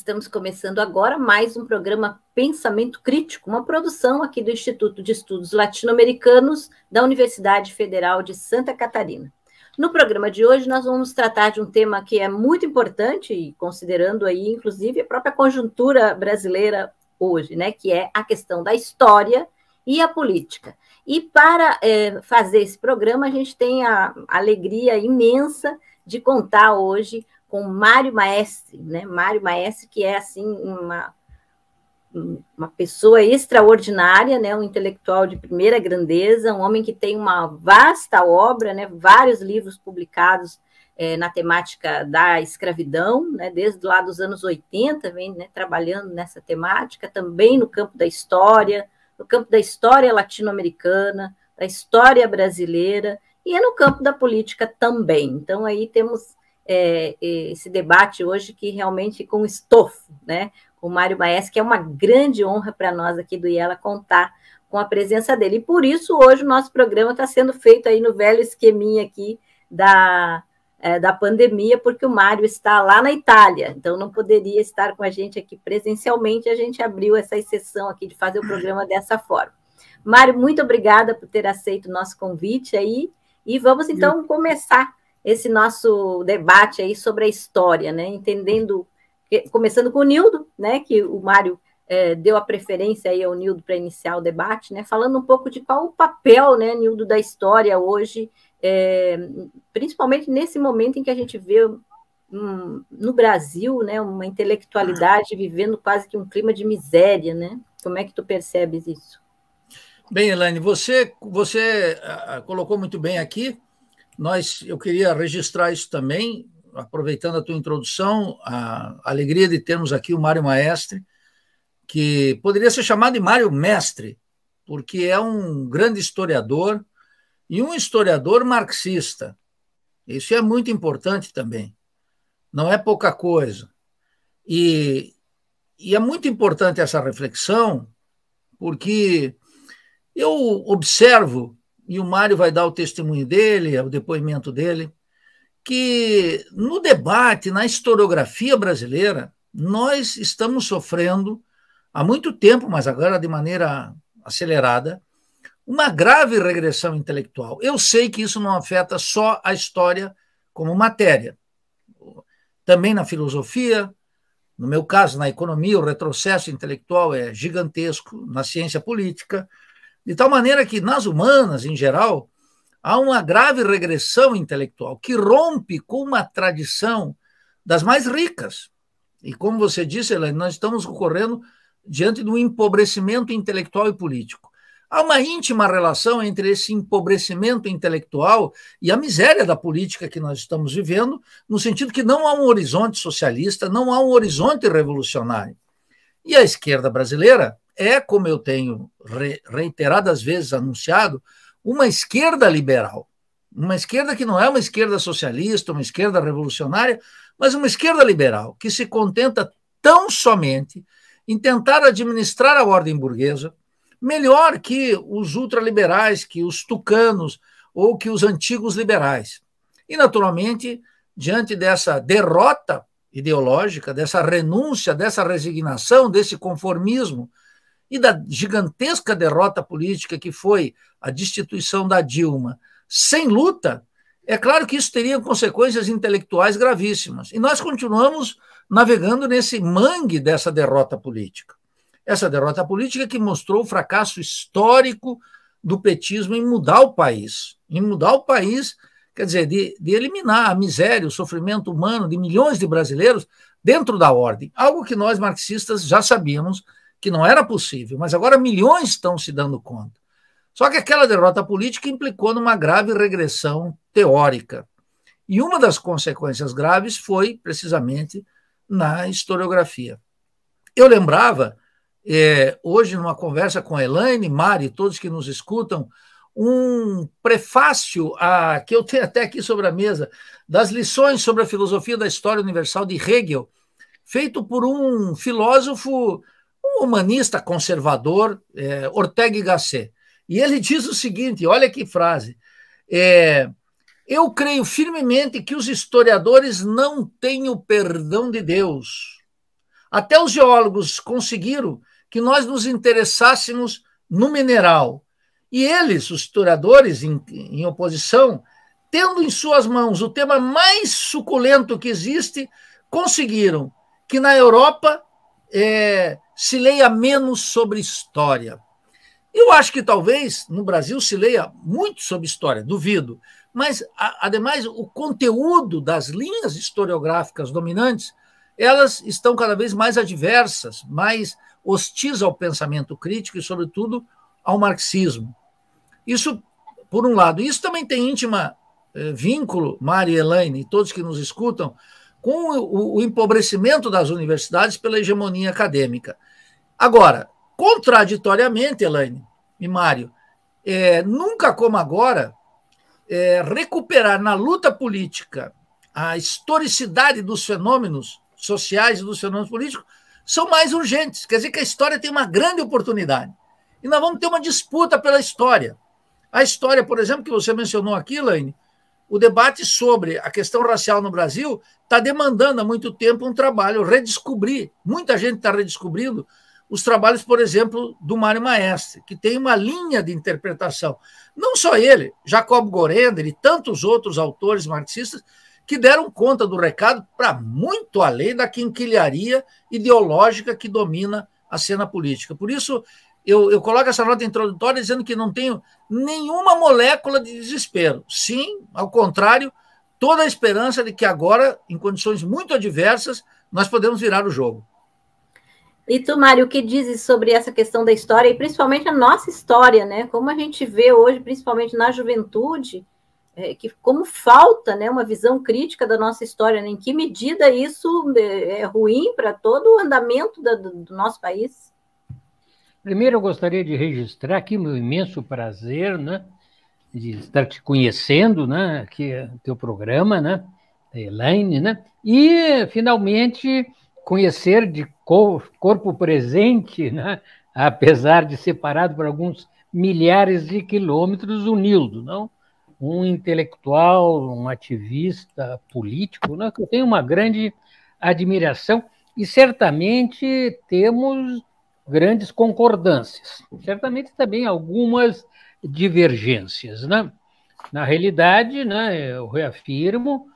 Estamos começando agora mais um programa Pensamento Crítico, uma produção aqui do Instituto de Estudos Latino-Americanos da Universidade Federal de Santa Catarina. No programa de hoje nós vamos tratar de um tema que é muito importante e considerando aí inclusive a própria conjuntura brasileira hoje, né, que é a questão da história e a política. E para é, fazer esse programa a gente tem a alegria imensa de contar hoje com Mário Maestre, né? Mário Maestre, que é assim uma, uma pessoa extraordinária, né? um intelectual de primeira grandeza, um homem que tem uma vasta obra, né? vários livros publicados é, na temática da escravidão, né? desde lá dos anos 80, vem né? trabalhando nessa temática, também no campo da história, no campo da história latino-americana, da história brasileira e no campo da política também. Então, aí temos é, é, esse debate hoje que realmente com estofo, né? O Mário Maes que é uma grande honra para nós aqui do Iela contar com a presença dele. E por isso hoje o nosso programa está sendo feito aí no velho esqueminha aqui da, é, da pandemia, porque o Mário está lá na Itália, então não poderia estar com a gente aqui presencialmente. A gente abriu essa exceção aqui de fazer o programa dessa forma. Mário, muito obrigada por ter aceito o nosso convite aí. E vamos então começar esse nosso debate aí sobre a história, né? Entendendo, começando com o Nildo, né? Que o Mário é, deu a preferência aí ao Nildo para iniciar o debate, né? Falando um pouco de qual o papel, né, Nildo, da história hoje, é, principalmente nesse momento em que a gente vê um, no Brasil, né, uma intelectualidade vivendo quase que um clima de miséria, né? Como é que tu percebes isso? Bem, Elaine, você, você colocou muito bem aqui nós, eu queria registrar isso também, aproveitando a tua introdução, a alegria de termos aqui o Mário Maestre, que poderia ser chamado de Mário Mestre, porque é um grande historiador e um historiador marxista. Isso é muito importante também. Não é pouca coisa. E, e é muito importante essa reflexão, porque eu observo e o Mário vai dar o testemunho dele, o depoimento dele, que no debate, na historiografia brasileira, nós estamos sofrendo há muito tempo, mas agora de maneira acelerada, uma grave regressão intelectual. Eu sei que isso não afeta só a história como matéria. Também na filosofia, no meu caso, na economia, o retrocesso intelectual é gigantesco, na ciência política, de tal maneira que, nas humanas, em geral, há uma grave regressão intelectual que rompe com uma tradição das mais ricas. E, como você disse, Helene, nós estamos ocorrendo diante do empobrecimento intelectual e político. Há uma íntima relação entre esse empobrecimento intelectual e a miséria da política que nós estamos vivendo, no sentido que não há um horizonte socialista, não há um horizonte revolucionário. E a esquerda brasileira, é, como eu tenho reiteradas vezes anunciado, uma esquerda liberal. Uma esquerda que não é uma esquerda socialista, uma esquerda revolucionária, mas uma esquerda liberal, que se contenta tão somente em tentar administrar a ordem burguesa melhor que os ultraliberais, que os tucanos ou que os antigos liberais. E, naturalmente, diante dessa derrota ideológica, dessa renúncia, dessa resignação, desse conformismo, e da gigantesca derrota política que foi a destituição da Dilma sem luta, é claro que isso teria consequências intelectuais gravíssimas. E nós continuamos navegando nesse mangue dessa derrota política. Essa derrota política que mostrou o fracasso histórico do petismo em mudar o país, em mudar o país, quer dizer, de, de eliminar a miséria, o sofrimento humano de milhões de brasileiros dentro da ordem, algo que nós marxistas já sabíamos que não era possível, mas agora milhões estão se dando conta. Só que aquela derrota política implicou numa grave regressão teórica. E uma das consequências graves foi, precisamente, na historiografia. Eu lembrava, é, hoje, numa conversa com a Elaine, Mari, todos que nos escutam, um prefácio a, que eu tenho até aqui sobre a mesa, das lições sobre a filosofia da história universal de Hegel, feito por um filósofo um humanista conservador, é, Ortega y Gasset. E ele diz o seguinte: olha que frase. É, eu creio firmemente que os historiadores não têm o perdão de Deus. Até os geólogos conseguiram que nós nos interessássemos no mineral. E eles, os historiadores, em, em oposição, tendo em suas mãos o tema mais suculento que existe, conseguiram que na Europa é, se leia menos sobre história. Eu acho que talvez no Brasil se leia muito sobre história, duvido. Mas, a, ademais, o conteúdo das linhas historiográficas dominantes elas estão cada vez mais adversas, mais hostis ao pensamento crítico e, sobretudo, ao marxismo. Isso, por um lado. Isso também tem íntima eh, vínculo, Mari, Elaine e todos que nos escutam, com o, o empobrecimento das universidades pela hegemonia acadêmica. Agora, contraditoriamente, Elaine e Mário, é, nunca como agora, é, recuperar na luta política a historicidade dos fenômenos sociais e dos fenômenos políticos são mais urgentes. Quer dizer que a história tem uma grande oportunidade. E nós vamos ter uma disputa pela história. A história, por exemplo, que você mencionou aqui, Elaine, o debate sobre a questão racial no Brasil está demandando há muito tempo um trabalho, redescobrir. Muita gente está redescobrindo os trabalhos, por exemplo, do Mário Maestre, que tem uma linha de interpretação. Não só ele, Jacob Gorender e tantos outros autores marxistas que deram conta do recado para muito além da quinquilharia ideológica que domina a cena política. Por isso, eu, eu, coloco essa nota introdutória dizendo que não tenho nenhuma molécula de desespero. Sim, ao contrário, toda a esperança de que agora, em condições muito adversas, nós podemos virar o jogo. E tu, Mário, o que dizes sobre essa questão da história e principalmente a nossa história, né? Como a gente vê hoje, principalmente na juventude, é, que como falta né, uma visão crítica da nossa história, né? em que medida isso é, é ruim para todo o andamento da, do, do nosso país? Primeiro, eu gostaria de registrar aqui o meu imenso prazer, né? de estar te conhecendo, né? Aqui o teu programa, né? Elaine, né? E finalmente conhecer de corpo presente, né? apesar de separado por alguns milhares de quilômetros, o Nildo, não? um intelectual, um ativista político, né? que eu tenho uma grande admiração e certamente temos grandes concordâncias, certamente também algumas divergências. Né? Na realidade, né, eu reafirmo,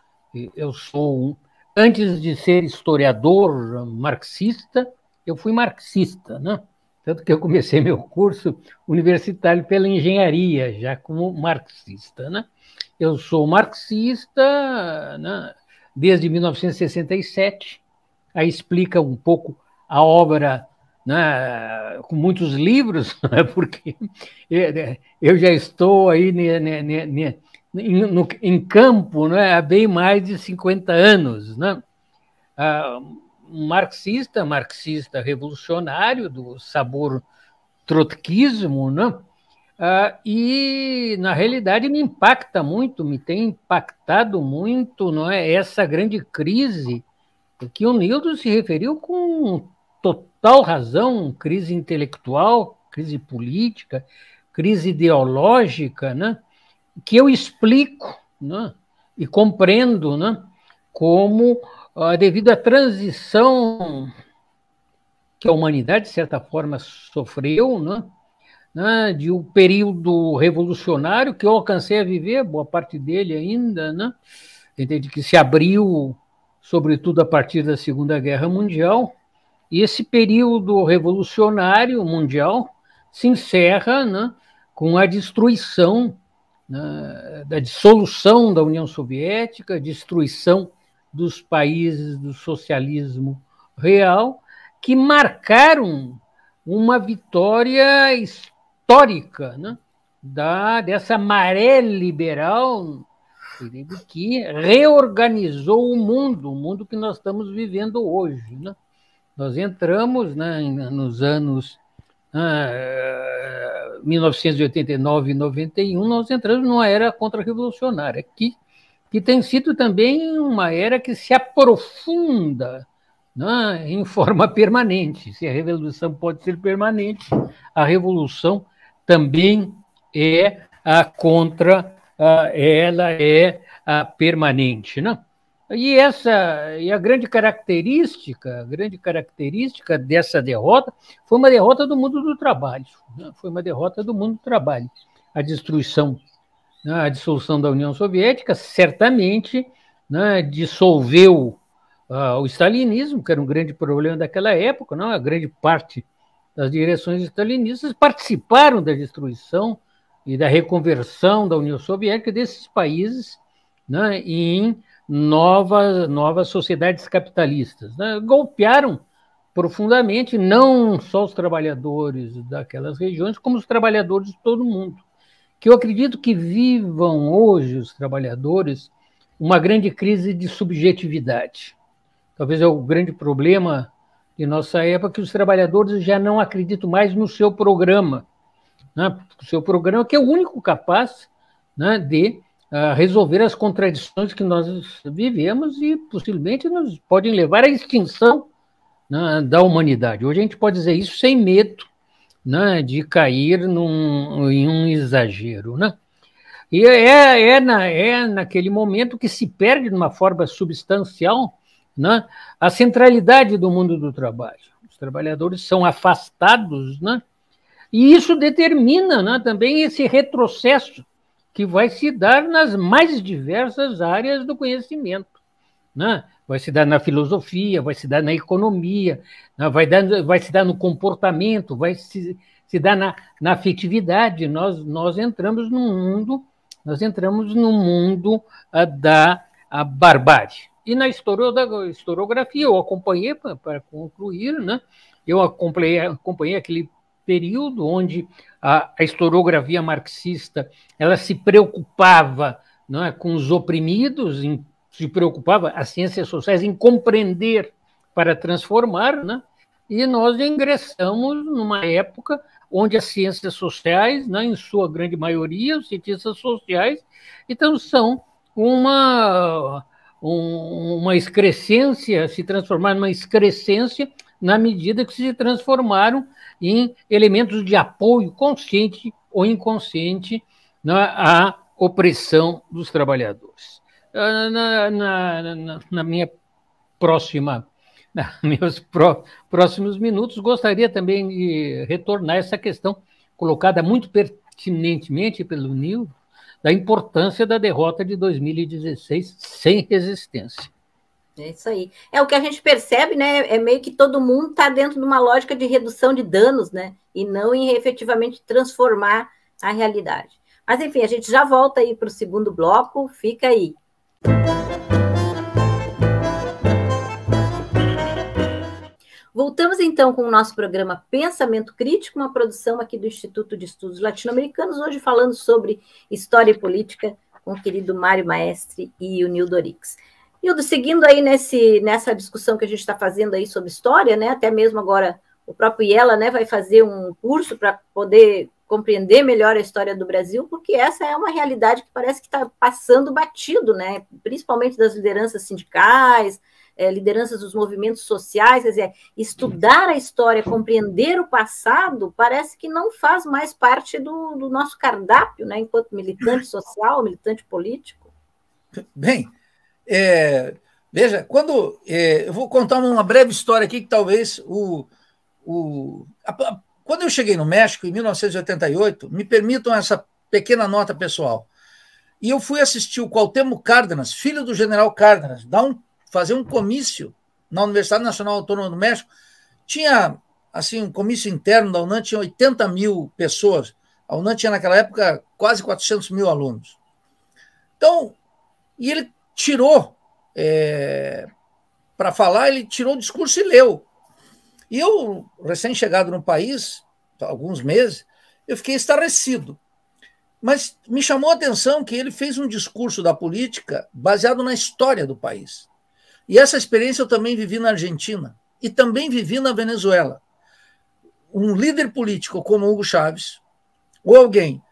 eu sou antes de ser historiador marxista, eu fui marxista, né? Tanto que eu comecei meu curso universitário pela engenharia, já como marxista, né? Eu sou marxista né? desde 1967. Aí explica um pouco a obra né? com muitos livros, né, porque eh, eu já estou aí em, no, em campo né, há bem mais de 50 anos. Né? Ah, marxista, marxista revolucionário do sabor trotskismo, né? Ah, e na realidade me impacta muito, me tem impactado muito, não é essa grande crise que o Nildo se referiu com total razão, crise intelectual, crise política, crise ideológica, né? que eu explico né, e compreendo né, como, devido à transição que a humanidade, de certa forma, sofreu, né, né, de um período revolucionário que eu alcancei a viver, boa parte dele ainda, né, entende, que se abriu, sobretudo a partir da Segunda Guerra Mundial, e esse período revolucionário mundial se encerra né, com a destruição né, da dissolução da União Soviética, destruição dos países do socialismo real, que marcaram uma vitória histórica né, da, dessa maré liberal que reorganizou o mundo, o mundo que nós estamos vivendo hoje. Né? Nós entramos né, nos anos ah, 1989 e 91, nós entramos numa era contra-revolucionária, que, que tem sido também uma era que se aprofunda né, em forma permanente. Se a revolução pode ser permanente, a revolução também é a contra, ela é a permanente. Né? E essa e a grande característica, a grande característica dessa derrota foi uma derrota do mundo do trabalho, né? foi uma derrota do mundo do trabalho. A destruição, né? a dissolução da União Soviética certamente né? dissolveu uh, o stalinismo, que era um grande problema daquela época, não? A grande parte das direções stalinistas participaram da destruição e da reconversão da União Soviética desses países né? em novas, novas sociedades capitalistas. Né? Golpearam profundamente não só os trabalhadores daquelas regiões, como os trabalhadores de todo o mundo. Que eu acredito que vivam hoje os trabalhadores uma grande crise de subjetividade. Talvez é o grande problema de nossa época que os trabalhadores já não acreditam mais no seu programa. Né? O seu programa que é o único capaz né, de ah, resolver as contradições que nós vivemos e possivelmente nos podem levar à extinção né, da humanidade. Hoje a gente pode dizer isso sem medo né, de cair num, em um exagero. Né? E é, é, na, é naquele momento que se perde de uma forma substancial né, a centralidade do mundo do trabalho. Os trabalhadores são afastados, né, e isso determina né, também esse retrocesso que vai se dar nas mais diversas áreas do conhecimento. Né? Vai se dar na filosofia, vai se dar na economia, né? vai, dar, vai se dar no comportamento, vai se, se dar na, na afetividade. Nós, nós entramos no mundo, nós entramos no mundo a, ah, da a barbárie. E na historiografia, eu acompanhei, para concluir, né? eu acompanhei, acompanhei aquele período onde a, a historiografia marxista ela se preocupava não é, com os oprimidos, em, se preocupava as ciências sociais em compreender para transformar, né? e nós ingressamos numa época onde as ciências sociais, né, em sua grande maioria, os cientistas sociais, então são uma um, uma excrescência, se transformaram numa excrescência na medida que se transformaram em elementos de apoio consciente ou inconsciente na, né, à opressão dos trabalhadores. Ah, na, na, na, na minha próxima, meus pró, próximos minutos, gostaria também de retornar essa questão colocada muito pertinentemente pelo Nil da importância da derrota de 2016 sem resistência. É isso aí. É o que a gente percebe, né? É meio que todo mundo está dentro de uma lógica de redução de danos, né? E não em efetivamente transformar a realidade. Mas enfim, a gente já volta aí para o segundo bloco. Fica aí. Voltamos então com o nosso programa Pensamento Crítico, uma produção aqui do Instituto de Estudos Latino-Americanos, hoje falando sobre história e política com o querido Mário Maestre e o Nildo Orix. Hildo, seguindo aí nesse, nessa discussão que a gente está fazendo aí sobre história, né? Até mesmo agora o próprio Iela né, vai fazer um curso para poder compreender melhor a história do Brasil, porque essa é uma realidade que parece que está passando batido, né? principalmente das lideranças sindicais, é, lideranças dos movimentos sociais, quer dizer, estudar a história, compreender o passado, parece que não faz mais parte do, do nosso cardápio, né? enquanto militante social, militante político. Bem, é, veja, quando. É, eu vou contar uma breve história aqui que talvez o. o a, a, quando eu cheguei no México, em 1988, me permitam essa pequena nota pessoal. E eu fui assistir o Cuauhtémoc Cárdenas, filho do general Cárdenas, dar um, fazer um comício na Universidade Nacional Autônoma do México. Tinha assim um comício interno da UNAM, tinha 80 mil pessoas. A UNAM tinha, naquela época, quase 400 mil alunos. Então, e ele tirou é, para falar, ele tirou o discurso e leu. E eu, recém-chegado no país, alguns meses, eu fiquei estarrecido. Mas me chamou a atenção que ele fez um discurso da política baseado na história do país. E essa experiência eu também vivi na Argentina e também vivi na Venezuela. Um líder político como Hugo Chávez, ou alguém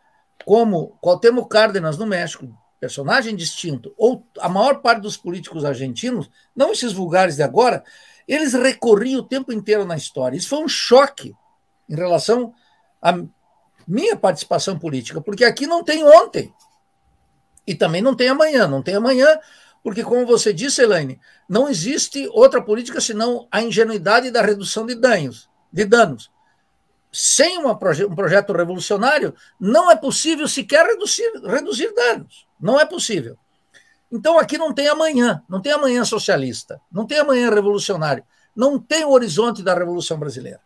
como Cuauhtémoc Cárdenas no México, personagem distinto, ou a maior parte dos políticos argentinos, não esses vulgares de agora, eles recorriam o tempo inteiro na história. Isso foi um choque em relação à minha participação política, porque aqui não tem ontem e também não tem amanhã. Não tem amanhã, porque, como você disse, Elaine, não existe outra política senão a ingenuidade da redução de danos. De danos sem proje um projeto revolucionário, não é possível sequer reduzir, reduzir danos. Não é possível. Então aqui não tem amanhã, não tem amanhã socialista, não tem amanhã revolucionário, não tem o horizonte da Revolução Brasileira.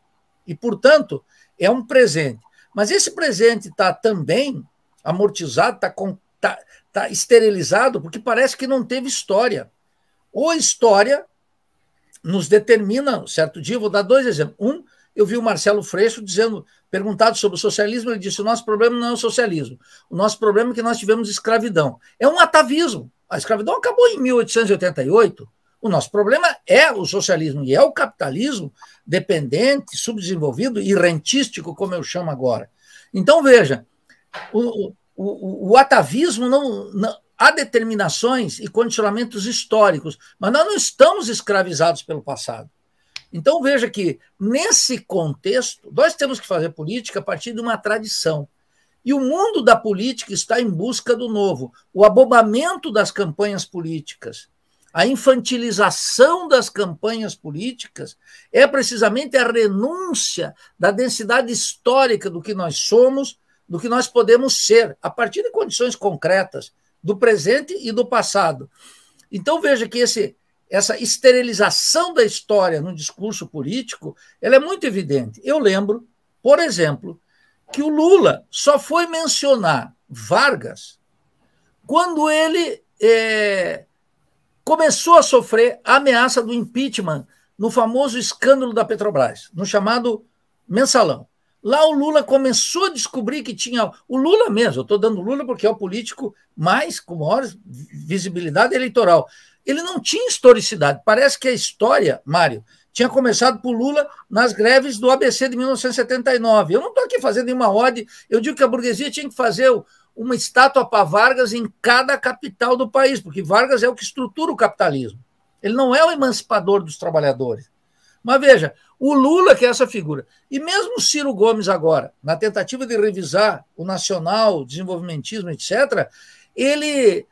E, portanto, é um presente. Mas esse presente está também amortizado, está tá, tá esterilizado, porque parece que não teve história. Ou a história nos determina, certo dia, vou dar dois exemplos. Um, eu vi o Marcelo Freixo dizendo, perguntado sobre o socialismo, ele disse: o nosso problema não é o socialismo, o nosso problema é que nós tivemos escravidão. É um atavismo. A escravidão acabou em 1888. O nosso problema é o socialismo e é o capitalismo dependente, subdesenvolvido e rentístico, como eu chamo agora. Então, veja, o, o, o atavismo não, não há determinações e condicionamentos históricos, mas nós não estamos escravizados pelo passado. Então veja que, nesse contexto, nós temos que fazer política a partir de uma tradição. E o mundo da política está em busca do novo. O abobamento das campanhas políticas, a infantilização das campanhas políticas é precisamente a renúncia da densidade histórica do que nós somos, do que nós podemos ser, a partir de condições concretas do presente e do passado. Então veja que esse essa esterilização da história no discurso político, ela é muito evidente. Eu lembro, por exemplo, que o Lula só foi mencionar Vargas quando ele é, começou a sofrer a ameaça do impeachment no famoso escândalo da Petrobras, no chamado mensalão. Lá o Lula começou a descobrir que tinha. O Lula mesmo, eu estou dando Lula porque é o político mais, com maior visibilidade eleitoral, ele não tinha historicidade. Parece que a história, Mário, tinha começado por Lula nas greves do ABC de 1979. Eu não estou aqui fazendo nenhuma ode, eu digo que a burguesia tinha que fazer uma estátua para Vargas em cada capital do país, porque Vargas é o que estrutura o capitalismo. Ele não é o emancipador dos trabalhadores. Mas veja, o Lula, que é essa figura, e mesmo Ciro Gomes agora, na tentativa de revisar o nacional, o desenvolvimentismo, etc., ele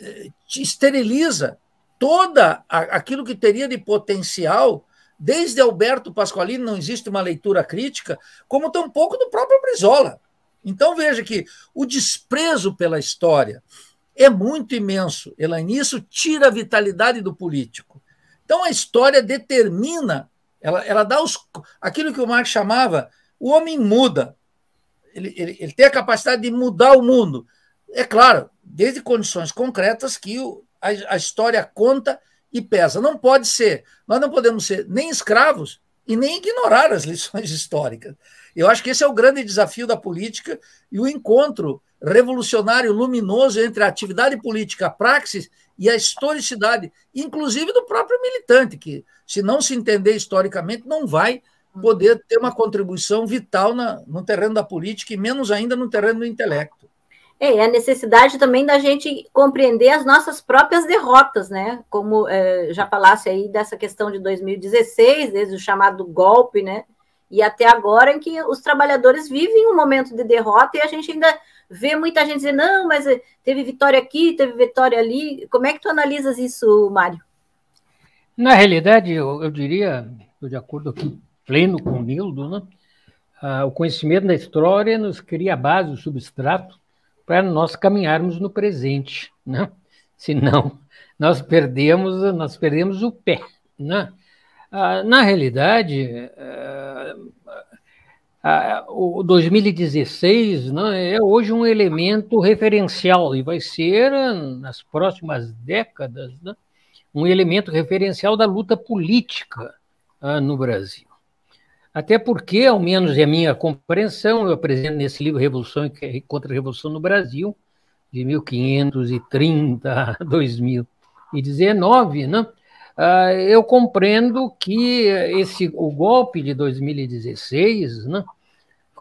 eh, esteriliza toda a, aquilo que teria de potencial, desde Alberto Pasqualini não existe uma leitura crítica, como tampouco do próprio Brizola. Então veja que o desprezo pela história é muito imenso, Elaine, isso tira a vitalidade do político. Então a história determina, ela, ela dá os, aquilo que o Marx chamava, o homem muda, ele, ele, ele, tem a capacidade de mudar o mundo. É claro, desde condições concretas que o, a, a história conta e pesa. Não pode ser. Nós não podemos ser nem escravos e nem ignorar as lições históricas. Eu acho que esse é o grande desafio da política e o encontro revolucionário, luminoso entre a atividade política, a praxis e a historicidade, inclusive do próprio militante, que, se não se entender historicamente, não vai poder ter uma contribuição vital na, no terreno da política e menos ainda no terreno do intelecto. É, a necessidade também da gente compreender as nossas próprias derrotas, né? Como é, já falasse aí dessa questão de 2016, desde o chamado golpe, né? E até agora em que os trabalhadores vivem um momento de derrota e a gente ainda vê muita gente dizer, não, mas eh, teve vitória aqui, teve vitória ali. Como é que tu analisas isso, Mário? Na realidade, eu, eu diria, estou de acordo aqui pleno com o Nildo, né? Ah, o conhecimento da história nos cria a base, o substrato para nós caminharmos no presente, né? Senão nós perdemos, nós perdemos o pé, né? Ah, na realidade, ah, ah o 2016 né, é hoje um elemento referencial e vai ser, ah, nas próximas décadas, né, um elemento referencial da luta política ah, no Brasil. Até porque, ao menos é minha compreensão, eu apresento nesse livro Revolução e Contra-Revolução no Brasil, de 1530 a 2019, né? Ah, eu compreendo que esse, o golpe de 2016, né,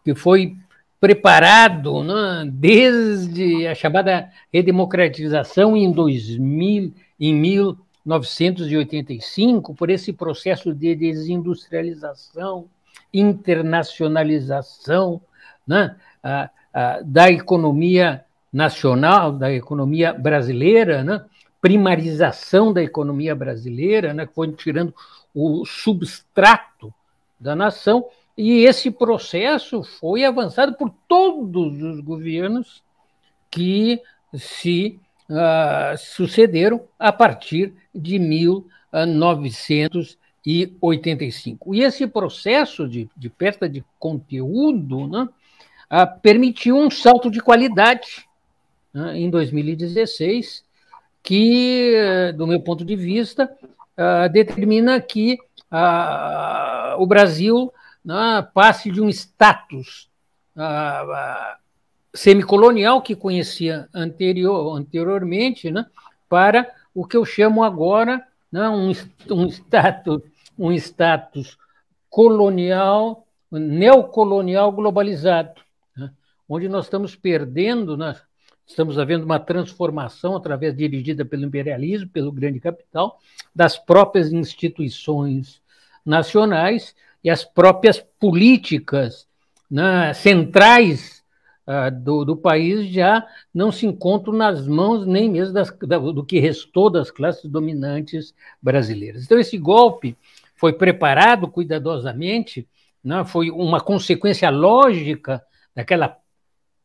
que foi preparado né, desde a chamada redemocratização em 2000, em 1985, por esse processo de desindustrialização internacionalização né, da economia nacional, da economia brasileira, né, primarização da economia brasileira, né, que foi tirando o substrato da nação, e esse processo foi avançado por todos os governos que se uh, sucederam a partir de 1900 e 85. E esse processo de, de perda de conteúdo né, ah, permitiu um salto de qualidade né, em 2016, que, eh, do meu ponto de vista, ah, determina que ah, o Brasil né, passe de um status semicolonial que conhecia anterior, anteriormente né, para o que eu chamo agora né, um, um status um status colonial, neocolonial globalizado, né? onde nós estamos perdendo, né? estamos havendo uma transformação através dirigida pelo imperialismo, pelo grande capital, das próprias instituições nacionais e as próprias políticas né, centrais uh, do, do, país já não se encontram nas mãos nem mesmo das, da, do que restou das classes dominantes brasileiras. Então, esse golpe foi preparado cuidadosamente, né? foi uma consequência lógica daquela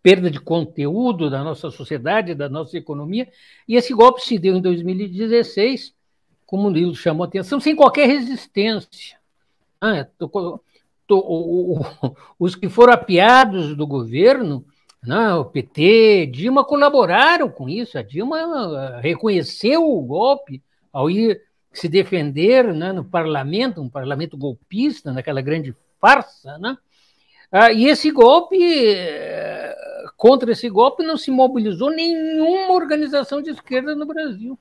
perda de conteúdo da nossa sociedade, da nossa economia, e esse golpe se deu em 2016, como o Lilo chamou a atenção, sem qualquer resistência. Ah, tô, tô, o, o, os que foram apiados do governo, não, né, o PT, Dilma colaboraram com isso. A Dilma ah, reconheceu o golpe ao ir se defender né, no parlamento, um parlamento golpista, naquela grande farsa, né? Ah, e esse golpe, eh, contra esse golpe, não se mobilizou nenhuma organização de esquerda no Brasil.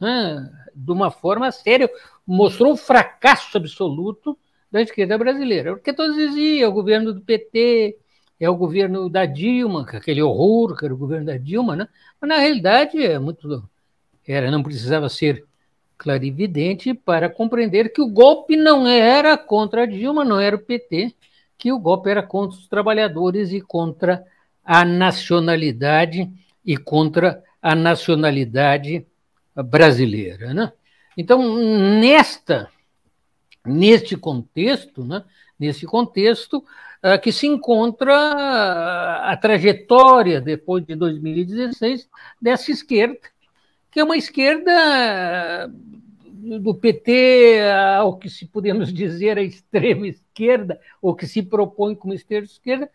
Né? De uma forma séria, mostrou o fracasso absoluto da esquerda brasileira. Porque é todos diziam, é o governo do PT, é o governo da Dilma, aquele horror que era o governo da Dilma, né? mas na realidade é muito, era, não precisava ser clarividente para compreender que o golpe não era contra Dilma, não era o PT, que o golpe era contra os trabalhadores e contra a nacionalidade e contra a nacionalidade brasileira, né? Então, nesta neste contexto, né, nesse contexto uh, que se encontra a, ah, a trajetória depois de 2016 dessa esquerda, que é uma esquerda do PT ao que se podemos dizer a extrema esquerda, ou que se propõe como extrema esquerda,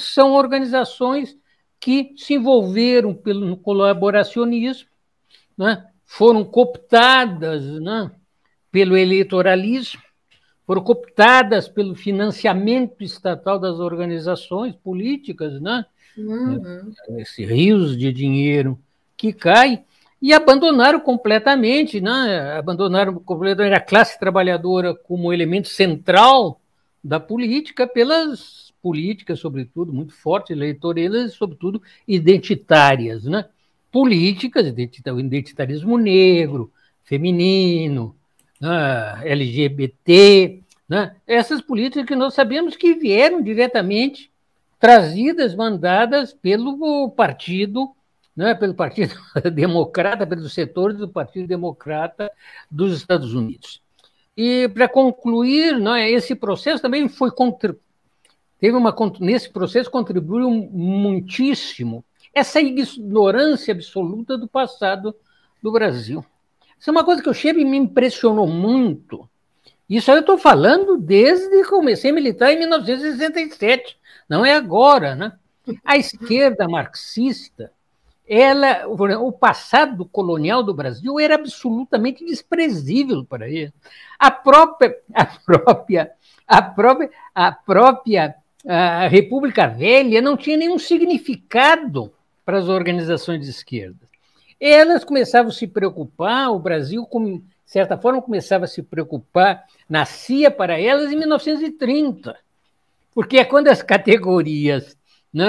são organizações que se envolveram pelo colaboracionismo, né? foram cooptadas né? pelo eleitoralismo, foram cooptadas pelo financiamento estatal das organizações políticas, né? Uhum. rios de dinheiro que caem e abandonaram completamente, né? abandonaram completamente a classe trabalhadora como elemento central da política pelas políticas, sobretudo, muito fortes, eleitoreiras, sobretudo identitárias, né? políticas, identitarismo negro, feminino, né? LGBT, né? essas políticas que nós sabemos que vieram diretamente trazidas, mandadas pelo partido é pelo Partido Democrata, é pelos setores do Partido Democrata dos Estados Unidos. E, para concluir, é, esse processo também foi. Teve uma, nesse processo contribuiu muitíssimo essa ignorância absoluta do passado do Brasil. Isso é uma coisa que o Chebe me impressionou muito. Isso aí eu estou falando desde que comecei a militar em 1967, não é agora, né? A esquerda marxista ela, o passado colonial do Brasil era absolutamente desprezível para ele. A própria, a própria, a própria, a própria a República Velha não tinha nenhum significado para as organizações de esquerda. Elas começavam a se preocupar, o Brasil, de certa forma, começava a se preocupar, nascia para elas em 1930, porque é quando as categorias né,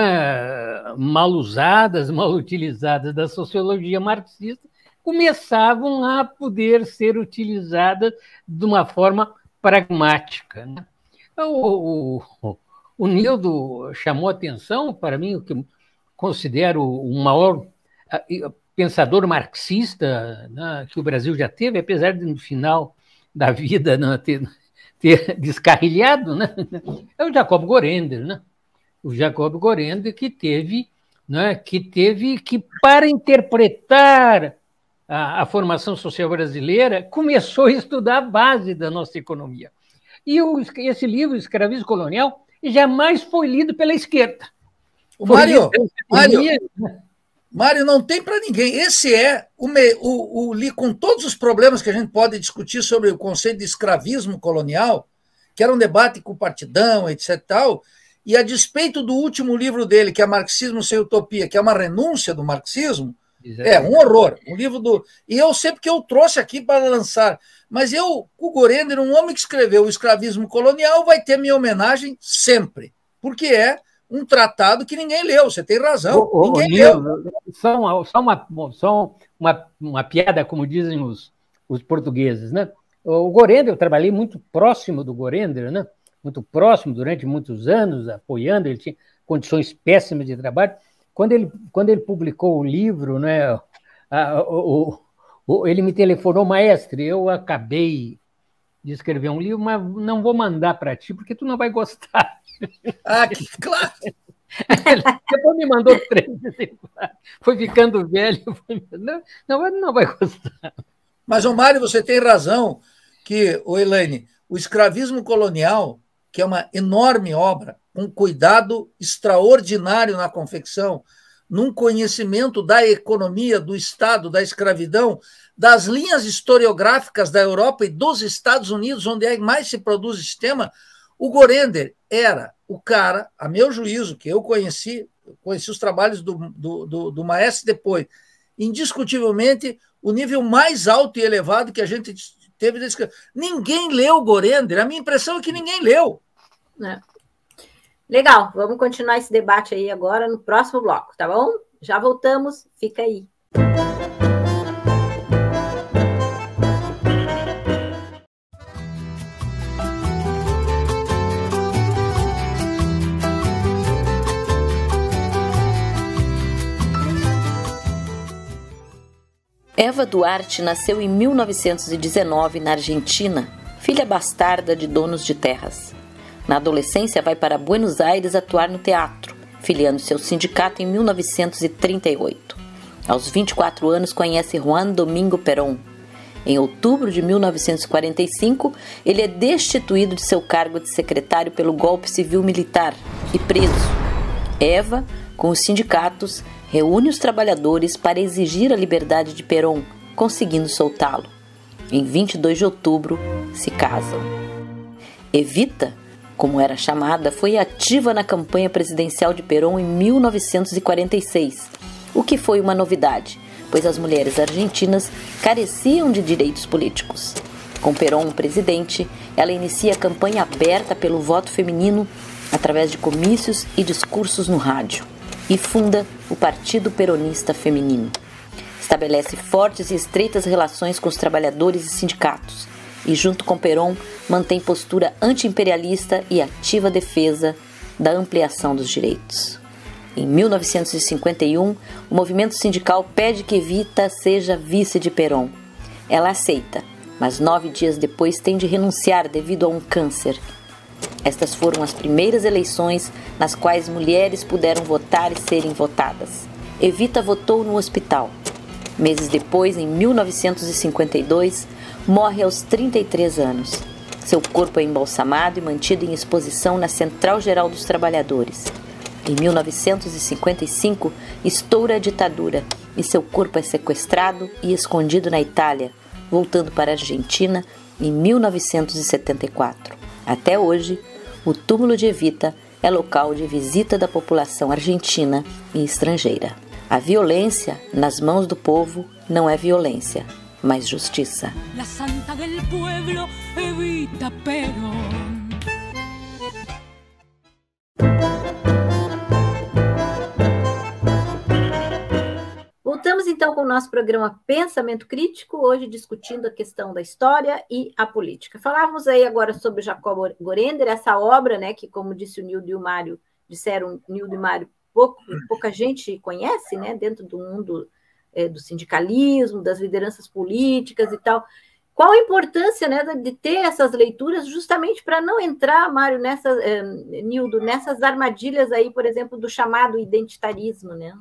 mal usadas, mal utilizadas da sociologia marxista, começavam a poder ser utilizadas de uma forma pragmática. Né? Então, o, o, o Nildo chamou atenção, para mim, o que considero o maior pensador marxista né, que o Brasil já teve, apesar de no final da vida né, ter, ter descarrilhado, né, é o Jacob Gorender, né? o Jacob Gorenda, que teve, né, que teve que, para interpretar a, a formação social brasileira, começou a estudar a base da nossa economia. E o, esse livro, Escravismo Colonial, jamais foi lido pela esquerda. O Mário, Mário, né? Mário, não tem para ninguém. Esse é o, me, o, li com todos os problemas que a gente pode discutir sobre o conceito de escravismo colonial, que era um debate com o partidão, etc. Tal, e a despeito do último livro dele, que é Marxismo sem Utopia, que é uma renúncia do marxismo, Exatamente. é um horror. Um livro do. E eu sei porque eu trouxe aqui para lançar. Mas eu, o Gorender, um homem que escreveu O Escravismo Colonial, vai ter minha homenagem sempre. Porque é um tratado que ninguém leu, você tem razão. Ô, ninguém ô, leu. só, só, uma, só uma, uma piada, como dizem os, os portugueses, né? O Gorender, eu trabalhei muito próximo do Gorender, né? muito próximo durante muitos anos, apoiando, ele tinha condições péssimas de trabalho. Quando ele, quando ele publicou o livro, né, a, o, o, ele me telefonou, maestre, eu acabei de escrever um livro, mas não vou mandar para ti, porque tu não vai gostar. Ah, que claro! Depois me mandou três. Foi ficando velho. Foi... Não, não, não vai gostar. Mas, Mário, você tem razão que, o Elaine, o escravismo colonial que é uma enorme obra, um cuidado extraordinário na confecção, num conhecimento da economia, do Estado, da escravidão, das linhas historiográficas da Europa e dos Estados Unidos, onde é mais se produz esse tema, o Gorender era o cara, a meu juízo, que eu conheci, conheci os trabalhos do, do, do, do Maestro depois, indiscutivelmente o nível mais alto e elevado que a gente teve. Ninguém leu Gorender, a minha impressão é que ninguém leu né? Legal, vamos continuar esse debate aí agora no próximo bloco, tá bom? Já voltamos, fica aí. Eva Duarte nasceu em 1919 na Argentina, filha bastarda de donos de terras. Na adolescência, vai para Buenos Aires atuar no teatro, filiando seu sindicato em 1938. Aos 24 anos, conhece Juan Domingo Perón. Em outubro de 1945, ele é destituído de seu cargo de secretário pelo golpe civil militar e preso. Eva, com os sindicatos, reúne os trabalhadores para exigir a liberdade de Perón, conseguindo soltá-lo. Em 22 de outubro, se casam. Evita como era chamada, foi ativa na campanha presidencial de Perón em 1946, o que foi uma novidade, pois as mulheres argentinas careciam de direitos políticos. Com Perón presidente, ela inicia a campanha aberta pelo voto feminino através de comícios e discursos no rádio e funda o Partido Peronista Feminino. Estabelece fortes e estreitas relações com os trabalhadores e sindicatos e, junto com Perón, mantém postura antiimperialista e ativa defesa da ampliação dos direitos. Em 1951, o movimento sindical pede que Evita seja vice de Perón. Ela aceita, mas nove dias depois tem de renunciar devido a um câncer. Estas foram as primeiras eleições nas quais mulheres puderam votar e serem votadas. Evita votou no hospital. Meses depois, em 1952, morre aos 33 anos. Seu corpo é embalsamado e mantido em exposição na Central Geral dos Trabalhadores. Em 1955, estoura a ditadura e seu corpo é sequestrado e escondido na Itália, voltando para a Argentina em 1974. Até hoje, o túmulo de Evita é local de visita da população argentina e estrangeira. A violência nas mãos do povo não é violência, mais justiça. Voltamos então com o nosso programa Pensamento Crítico, hoje discutindo a questão da história e a política. Falávamos aí agora sobre Jacob Gorender, essa obra, né, que como disse o Nildo e o Mário, disseram Nildo e Mário, pouca gente conhece, né, dentro do mundo é, do sindicalismo, das lideranças políticas e tal. Qual a importância né, de ter essas leituras justamente para não entrar, Mário, nessas, é, Nildo, nessas armadilhas aí, por exemplo, do chamado identitarismo, né?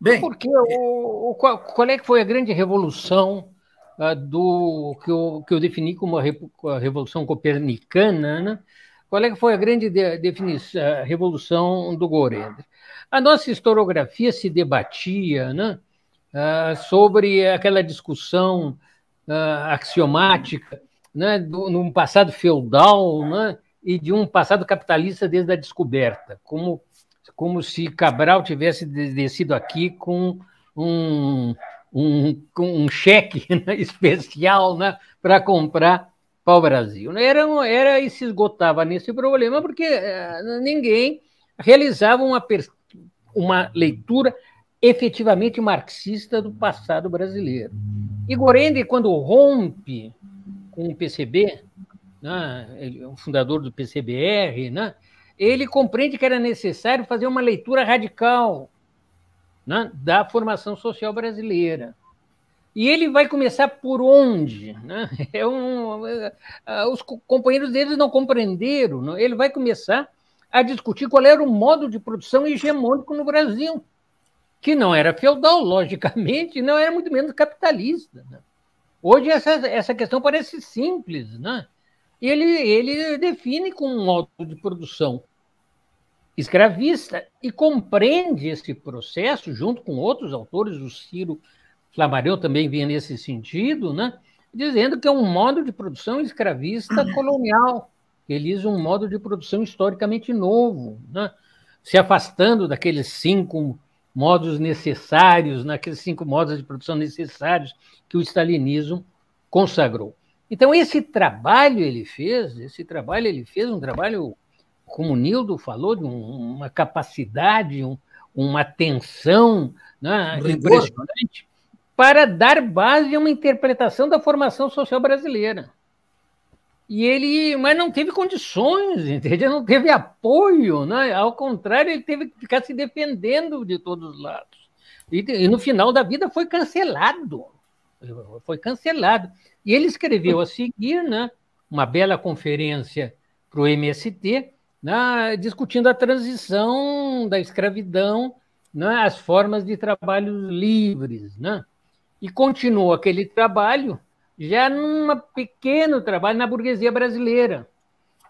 Bem, Porque o, o qual, qual, é que foi a grande revolução uh, do que eu, que eu defini como a, revolução copernicana, né? Qual é que foi a grande de, definição, a revolução do Gorender? A nossa historiografia se debatia, né? uh, sobre aquela discussão uh, axiomática né, do, num passado feudal né, e de um passado capitalista desde a descoberta, como, como se Cabral tivesse descido aqui com um, um, um cheque né, especial né, para comprar pau-brasil. Né? Era, era e se esgotava nesse problema porque uh, ninguém realizava uma, uma leitura efetivamente marxista do passado brasileiro. E Gorende, quando rompe com o PCB, né, ele é o fundador do PCBR, né, ele compreende que era necessário fazer uma leitura radical né, da formação social brasileira. E ele vai começar por onde? Né? É um, é, os companheiros deles não compreenderam. Não? Ele vai começar a discutir qual era o modo de produção hegemônico no Brasil que não era feudal, logicamente, não era muito menos capitalista. Né? Hoje essa, essa questão parece simples, né? Ele, ele define como um modo de produção escravista e compreende esse processo, junto com outros autores, o Ciro Flamareu também vinha nesse sentido, né? dizendo que é um modo de produção escravista uhum. colonial, ele diz um modo de produção historicamente novo, né? se afastando daqueles cinco modos necessários, naqueles cinco modos de produção necessários que o stalinismo consagrou. Então, esse trabalho ele fez, esse trabalho ele fez, um trabalho, como o Nildo falou, de um, uma capacidade, um, uma atenção né, impressionante, para dar base a uma interpretação da formação social brasileira. E ele, mas não teve condições, entende? Não teve apoio, né? Ao contrário, ele teve que ficar se defendendo de todos os lados. E, e no final da vida foi cancelado, foi cancelado. E ele escreveu a seguir, né? Uma bela conferência para o MST, né, discutindo a transição da escravidão, né? As formas de trabalhos livres, né? E continuou aquele trabalho já num pequeno trabalho na burguesia brasileira.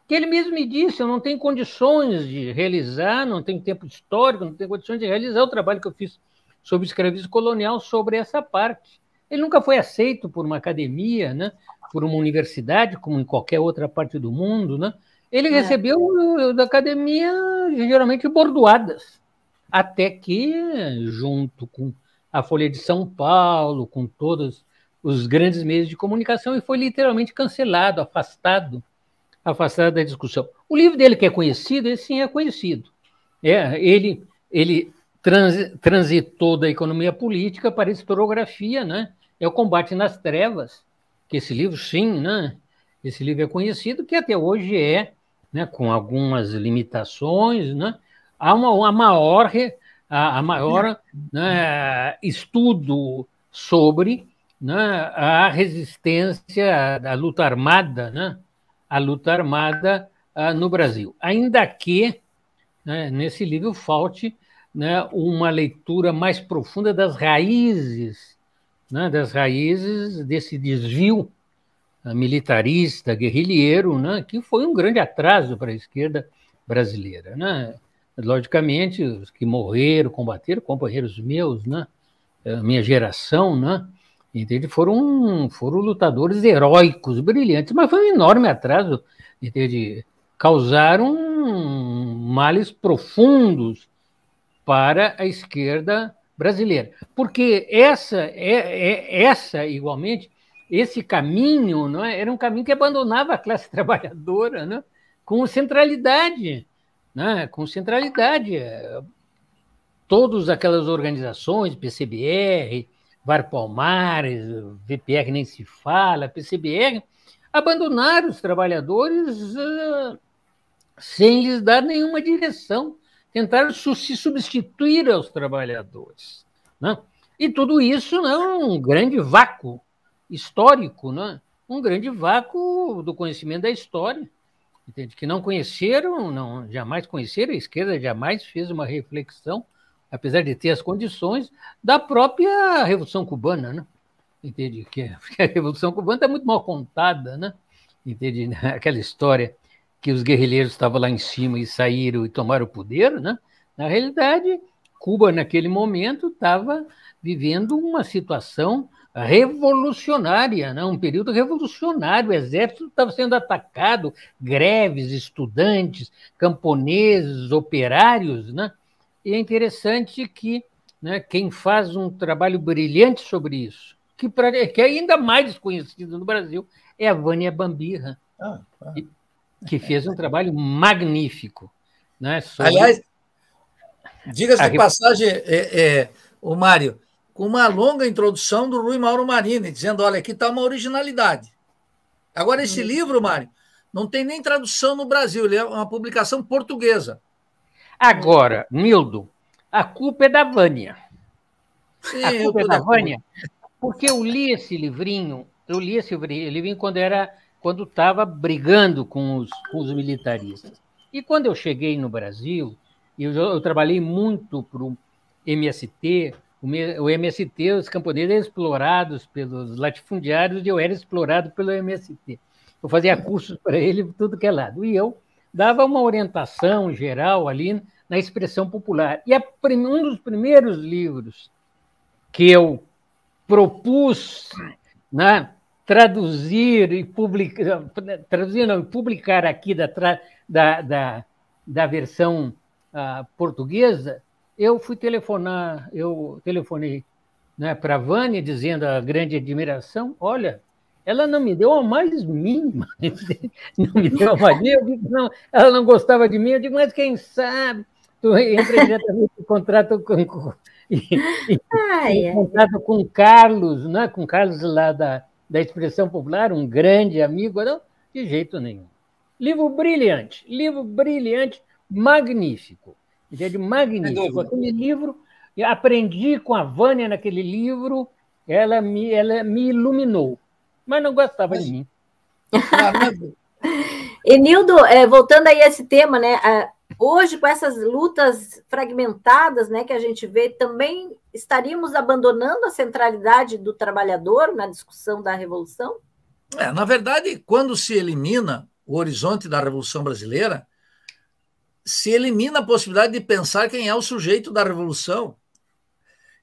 Que ele mesmo me disse, eu não tenho condições de realizar, não tenho tempo histórico, não tenho condições de realizar o trabalho que eu fiz sobre escravismo colonial sobre essa parte. Ele nunca foi aceito por uma academia, né? por uma universidade, como em qualquer outra parte do mundo. Né? Ele é. recebeu eh, da academia geralmente bordoadas, até que, junto com a Folha de São Paulo, com todas os grandes meios de comunicação e foi literalmente cancelado, afastado, afastado da discussão. O livro dele que é conhecido, ele sim é conhecido. É, ele ele trans, transitou da economia política para a historiografia, né? É o combate nas trevas, que esse livro sim, né? Esse livro é conhecido, que até hoje é, né, com algumas limitações, né? Há uma, uma maior, a, a maior né, estudo sobre né, a resistência, a luta armada, né, a luta armada uh, no Brasil. Ainda que né, nesse livro falte né, uma leitura mais profunda das raízes, né, das raízes desse desvio ah, militarista, guerrilheiro, né, que foi um grande atraso para a esquerda brasileira. Né? Logicamente, os que morreram, combateram, companheiros meus, né, eh, minha geração, né, Entende? Foram, foram lutadores heróicos, brilhantes, mas foi um enorme atraso. Entende? Causaram males profundos para a esquerda brasileira. Porque essa, é, é essa igualmente, esse caminho não é? era um caminho que abandonava a classe trabalhadora né? com centralidade. Né? Com centralidade. Todas aquelas organizações, PCBR, VAR Palmares, VPR nem se fala, PCBR, abandonaram os trabalhadores uh, sem lhes dar nenhuma direção, tentaram su se substituir aos trabalhadores. Né? E tudo isso é um grande vácuo histórico, né? um grande vácuo do conhecimento da história, entende? que não conheceram, não jamais conheceram, a esquerda jamais fez uma reflexão apesar de ter as condições da própria Revolução Cubana, né? Entende? Que a Revolução Cubana está muito mal contada, né? Entende? Aquela história que os guerrilheiros estavam lá em cima e saíram e tomaram o poder, né? Na realidade, Cuba, naquele momento, estava vivendo uma situação revolucionária, né? um período revolucionário. O exército estava sendo atacado, greves, estudantes, camponeses, operários, né? E é interessante que né, quem faz um trabalho brilhante sobre isso, que, pra, é, que é ainda mais desconhecido no Brasil, é a Vânia Bambirra, ah, ah. Que, que, fez um trabalho magnífico. Né, sobre... Aliás, diga-se a... de passagem, é, é, o Mário, com uma longa introdução do Rui Mauro Marini, dizendo: olha, aqui está uma originalidade. Agora, esse hum. livro, Mário, não tem nem tradução no Brasil, ele é uma publicação portuguesa. Agora, Nildo, a culpa é da Vânia. a culpa é da Vânia, porque eu li esse livrinho, eu li esse livrinho quando era quando estava brigando com os, com os, militaristas. E quando eu cheguei no Brasil, eu, eu trabalhei muito para o MST, o MST, os camponeses explorados pelos latifundiários, e eu era explorado pelo MST. Eu fazia cursos para ele tudo que é lado. E eu dava uma orientação geral ali na expressão popular. E um dos primeiros livros que eu propus né, traduzir e publicar, traduzir não, publicar aqui da, da, da, da versão uh, portuguesa, eu fui telefonar, eu telefonei né, para a Vânia dizendo a grande admiração, olha, ela não me deu a mais mínima. Não me deu a mais mínima. não, ela não gostava de mim. Eu digo, mas quem sabe? Tu entra diretamente em contrato com, com, ai, em ai. com Carlos, né? com Carlos lá da, da expressão popular, um grande amigo. Não, de jeito nenhum. Livro brilhante, livro brilhante, magnífico. Entende? Magnífico. Aquele livro, aprendi com a Vânia naquele livro, ela me, ela me iluminou mas não gostava de mim. Enildo, é, voltando aí a esse tema, né? Hoje, com essas lutas fragmentadas né, que a gente vê, também estaríamos abandonando a centralidade do trabalhador na discussão da revolução? É, na verdade, quando se elimina o horizonte da Revolução Brasileira, se elimina a possibilidade de pensar quem é o sujeito da revolução.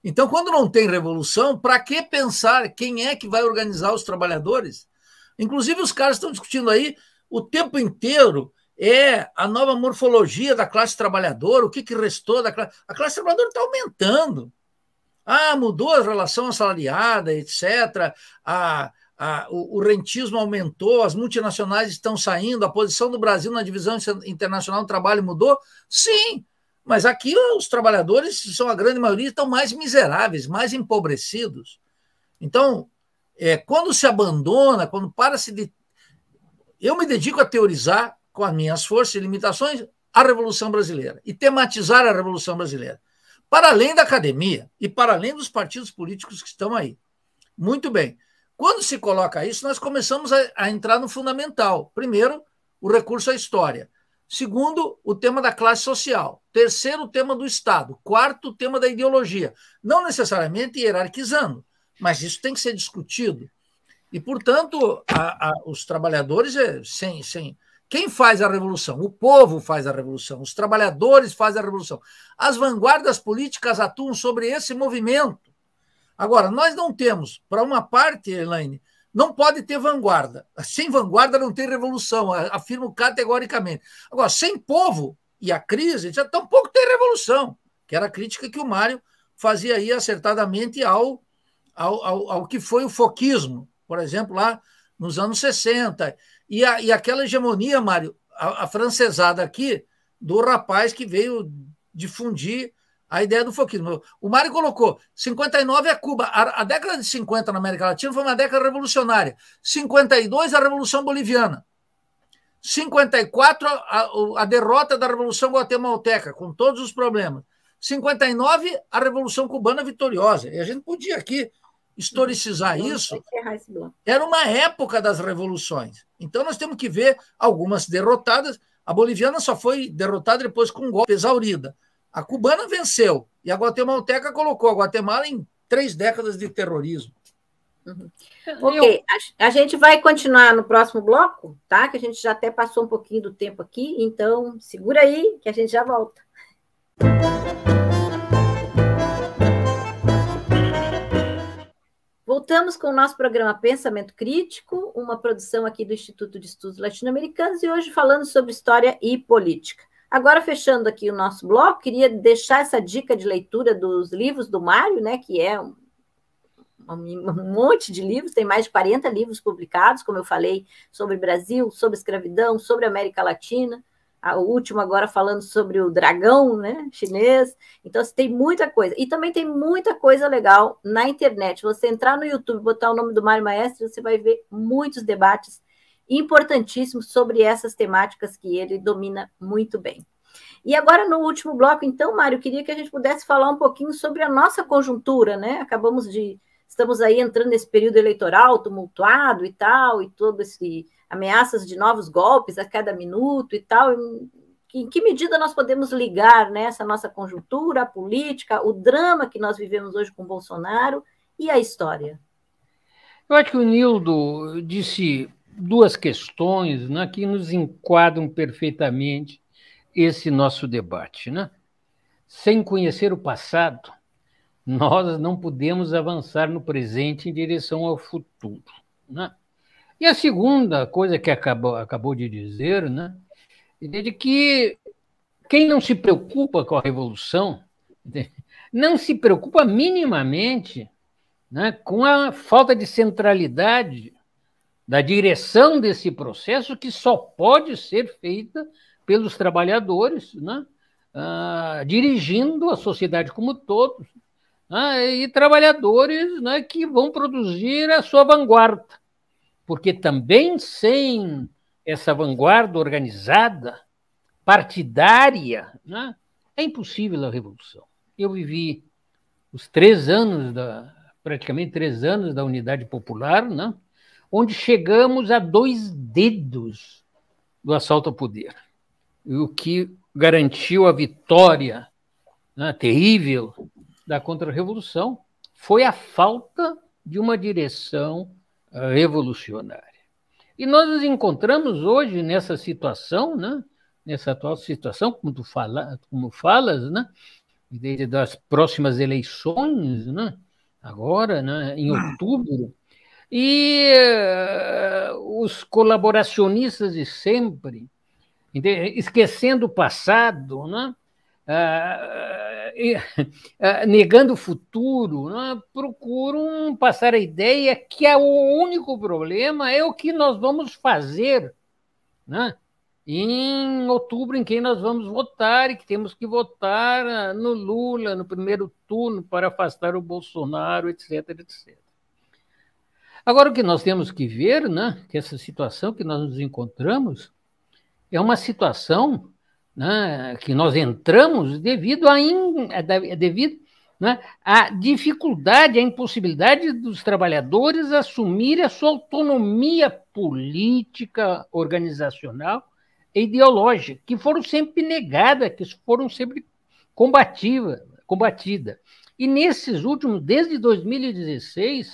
Então, quando não tem revolução, para que pensar quem é que vai organizar os trabalhadores? Inclusive, os caras estão discutindo aí o tempo inteiro é a nova morfologia da classe trabalhadora, o que, que restou da classe. A classe trabalhadora está aumentando. Ah, mudou a relação assalariada, etc. A, o, o, rentismo aumentou, as multinacionais estão saindo, a posição do Brasil na divisão internacional do trabalho mudou. Sim, mas aqui os trabalhadores, são a grande maioria, estão mais miseráveis, mais empobrecidos. Então, é, quando se abandona, quando para-se de. Eu me dedico a teorizar, com as minhas forças e limitações, a Revolução Brasileira e tematizar a Revolução Brasileira, para além da academia e para além dos partidos políticos que estão aí. Muito bem. Quando se coloca isso, nós começamos a, a entrar no fundamental. Primeiro, o recurso à história. Segundo, o tema da classe social. Terceiro, o tema do Estado. Quarto, o tema da ideologia. Não necessariamente hierarquizando, mas isso tem que ser discutido. E, portanto, a, a, os trabalhadores, é, sem, sem, quem faz a revolução? O povo faz a revolução, os trabalhadores fazem a revolução. As vanguardas políticas atuam sobre esse movimento. Agora, nós não temos, para uma parte, Elaine, não pode ter vanguarda. Sem vanguarda não tem revolução, afirmo categoricamente. Agora, sem povo e a crise, já tampouco tem revolução, que era a crítica que o Mário fazia aí acertadamente ao, ao, ao, ao que foi o foquismo, por exemplo, lá nos anos 60. E, a, e aquela hegemonia, Mário, a, a francesada aqui, do rapaz que veio difundir a ideia do foquismo. O Mário colocou: 59 é Cuba. A, a, década de 50 na América Latina foi uma década revolucionária. 52, a Revolução Boliviana. 54, a, a derrota da Revolução Guatemalteca, com todos os problemas. 59, a Revolução Cubana vitoriosa. E a gente podia aqui historicizar isso. Era uma época das revoluções. Então nós temos que ver algumas derrotadas. A boliviana só foi derrotada depois com um golpe, exaurida. A cubana venceu e a guatemalteca colocou a Guatemala em três décadas de terrorismo. Uhum. Ok, a, a, gente vai continuar no próximo bloco, tá? Que a gente já até passou um pouquinho do tempo aqui, então segura aí que a gente já volta. Voltamos com o nosso programa Pensamento Crítico, uma produção aqui do Instituto de Estudos Latino-Americanos, e hoje falando sobre história e política. Agora, fechando aqui o nosso bloco, queria deixar essa dica de leitura dos livros do Mário, né, que é um, um, monte de livros, tem mais de 40 livros publicados, como eu falei, sobre Brasil, sobre escravidão, sobre América Latina. O último agora falando sobre o dragão né, chinês. Então, assim, tem muita coisa. E também tem muita coisa legal na internet. Você entrar no YouTube, botar o nome do Mário Maestro, você vai ver muitos debates importantíssimo sobre essas temáticas que ele domina muito bem. E agora, no último bloco, então, Mário, queria que a gente pudesse falar um pouquinho sobre a nossa conjuntura, né? Acabamos de. Estamos aí entrando nesse período eleitoral tumultuado e tal, e todo esse ameaças de novos golpes a cada minuto e tal. Em que medida nós podemos ligar né, essa nossa conjuntura, a política, o drama que nós vivemos hoje com Bolsonaro e a história? Eu acho que o Nildo disse duas questões né, que nos enquadram perfeitamente esse nosso debate. Né? Sem conhecer o passado, nós não podemos avançar no presente em direção ao futuro. Né? E a segunda coisa que acabou, acabou de dizer né, é de que quem não se preocupa com a revolução não se preocupa minimamente né, com a falta de centralidade da direção desse processo que só pode ser feita pelos trabalhadores, né? ah, dirigindo a sociedade como todos, né? e trabalhadores né, que vão produzir a sua vanguarda, porque também sem essa vanguarda organizada, partidária, né, é impossível a revolução. Eu vivi os três anos da praticamente três anos da Unidade Popular, né? onde chegamos a dois dedos do assalto ao poder, o que garantiu a vitória né, terrível da contra-revolução foi a falta de uma direção eh, revolucionária. E nós nos encontramos hoje nessa situação, né, nessa atual situação, como tu fala, como falas, né, desde as próximas eleições, né, agora, né, em ah. outubro, e eh, os colaboracionistas de sempre, esquecendo o passado, né? Ah, ah, negando o futuro, né? procuram passar a ideia que é o único problema é o que nós vamos fazer né? em outubro, em quem nós vamos votar, e que temos que votar ah, no Lula, no primeiro turno, para afastar o Bolsonaro, etc, etc. Agora, o que nós temos que ver, né, que essa situação que nós nos encontramos é uma situação né, que nós entramos devido, a in, é é devido né, à dificuldade, à impossibilidade dos trabalhadores assumirem a sua autonomia política, organizacional e ideológica, que foram sempre negadas, que foram sempre combativa, combatida. E nesses últimos, desde 2016,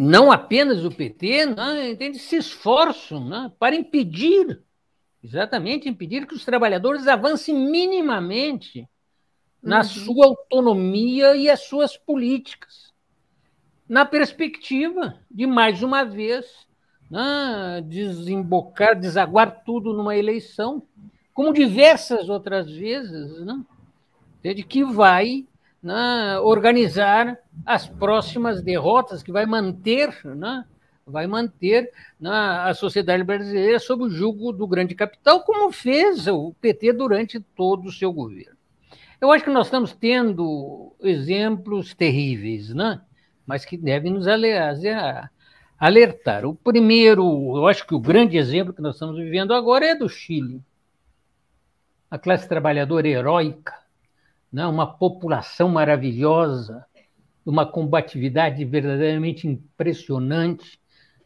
não apenas o PT, né, entende, se esforçam né, para impedir, exatamente impedir que os trabalhadores avancem minimamente na uhum. sua autonomia e as suas políticas, na perspectiva de, mais uma vez, né, desembocar, desaguar tudo numa eleição, como diversas outras vezes, entende que vai né, organizar as próximas derrotas que vai manter, né, vai manter né, a sociedade brasileira sob o jugo do grande capital, como fez o PT durante todo o seu governo. Eu acho que nós estamos tendo exemplos terríveis, né, mas que devem nos alertar. O primeiro, eu acho que o grande exemplo que nós estamos vivendo agora é do Chile. A classe trabalhadora heróica né? uma população maravilhosa, uma combatividade verdadeiramente impressionante.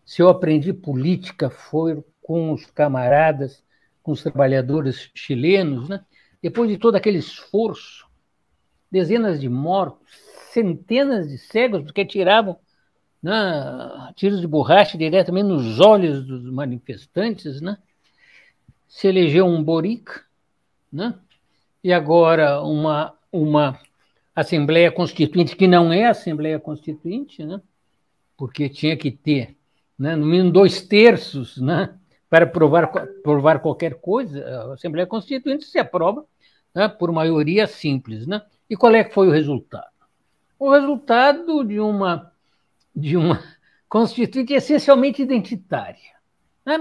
Se eu aprendi política foi com os camaradas, com os trabalhadores chilenos, né? depois de todo aquele esforço, dezenas de mortos, centenas de cegos, porque tiravam né, tiros de borracha diretamente nos olhos dos manifestantes, né? se elegeu um Boric, né? e agora uma, uma Assembleia Constituinte, que não é Assembleia Constituinte, né? porque tinha que ter né, no mínimo dois terços né, para provar, provar qualquer coisa, a Assembleia Constituinte se aprova né, por maioria simples. Né? E qual é que foi o resultado? O resultado de uma, de uma Constituinte essencialmente identitária. Né?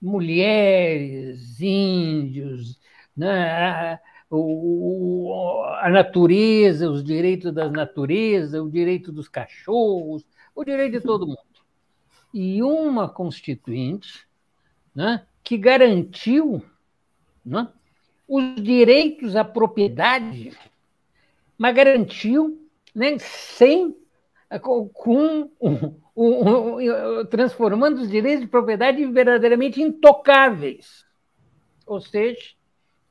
Mulheres, índios, né? É, é, o, a natureza, os direitos das naturezas, o direito dos cachorros, o direito de todo mundo. E uma constituinte né, que garantiu né, os direitos à propriedade, mas garantiu né, sem com transformando os direitos de propriedade verdadeiramente intocáveis. Ou seja,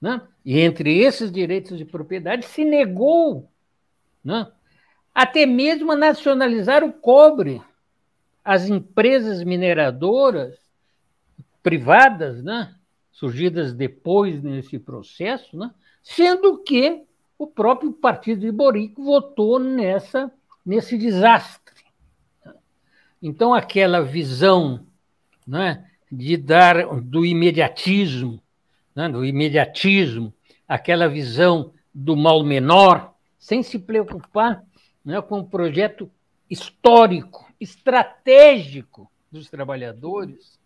né? E entre esses direitos de propriedade se negou né? até mesmo a nacionalizar o cobre. As empresas mineradoras privadas, né? surgidas depois nesse processo, né? sendo que o próprio partido de Boric votou nessa nesse desastre. Então aquela visão né, de dar do imediatismo né, do imediatismo, aquela visão do mal menor, sem se preocupar né, com o projeto histórico, estratégico dos trabalhadores,